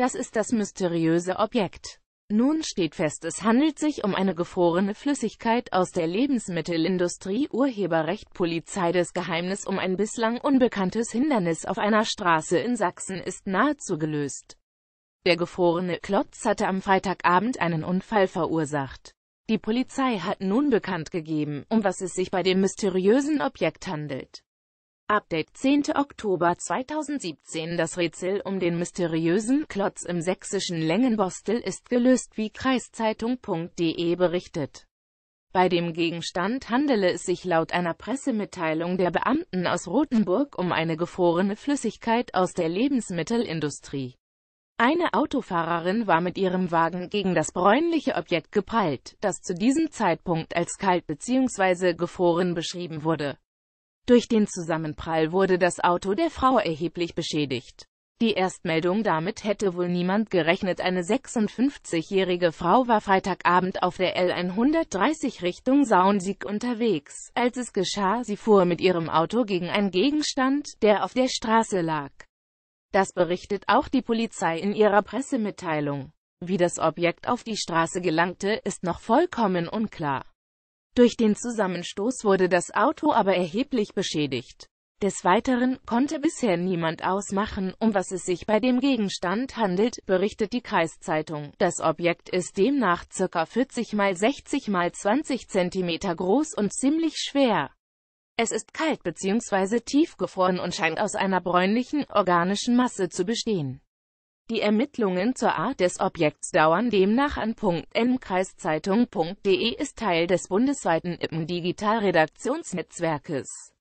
Das ist das mysteriöse Objekt. Nun steht fest, es handelt sich um eine gefrorene Flüssigkeit aus der Lebensmittelindustrie, Urheberrecht, Polizei. Das Geheimnis um ein bislang unbekanntes Hindernis auf einer Straße in Sachsen ist nahezu gelöst. Der gefrorene Klotz hatte am Freitagabend einen Unfall verursacht. Die Polizei hat nun bekannt gegeben, um was es sich bei dem mysteriösen Objekt handelt. Update 10. Oktober 2017 Das Rätsel um den mysteriösen Klotz im sächsischen Längenbostel ist gelöst, wie kreiszeitung.de berichtet. Bei dem Gegenstand handele es sich laut einer Pressemitteilung der Beamten aus Rothenburg um eine gefrorene Flüssigkeit aus der Lebensmittelindustrie. Eine Autofahrerin war mit ihrem Wagen gegen das bräunliche Objekt geprallt, das zu diesem Zeitpunkt als kalt bzw. gefroren beschrieben wurde. Durch den Zusammenprall wurde das Auto der Frau erheblich beschädigt. Die Erstmeldung damit hätte wohl niemand gerechnet. Eine 56-jährige Frau war Freitagabend auf der L130 Richtung Saunsieg unterwegs. Als es geschah, sie fuhr mit ihrem Auto gegen einen Gegenstand, der auf der Straße lag. Das berichtet auch die Polizei in ihrer Pressemitteilung. Wie das Objekt auf die Straße gelangte, ist noch vollkommen unklar. Durch den Zusammenstoß wurde das Auto aber erheblich beschädigt. Des Weiteren konnte bisher niemand ausmachen, um was es sich bei dem Gegenstand handelt, berichtet die Kreiszeitung. Das Objekt ist demnach ca. 40 x 60 x 20 cm groß und ziemlich schwer. Es ist kalt bzw. tiefgefroren und scheint aus einer bräunlichen, organischen Masse zu bestehen. Die Ermittlungen zur Art des Objekts dauern demnach an .n kreiszeitung.de ist Teil des bundesweiten ippen digital redaktionsnetzwerkes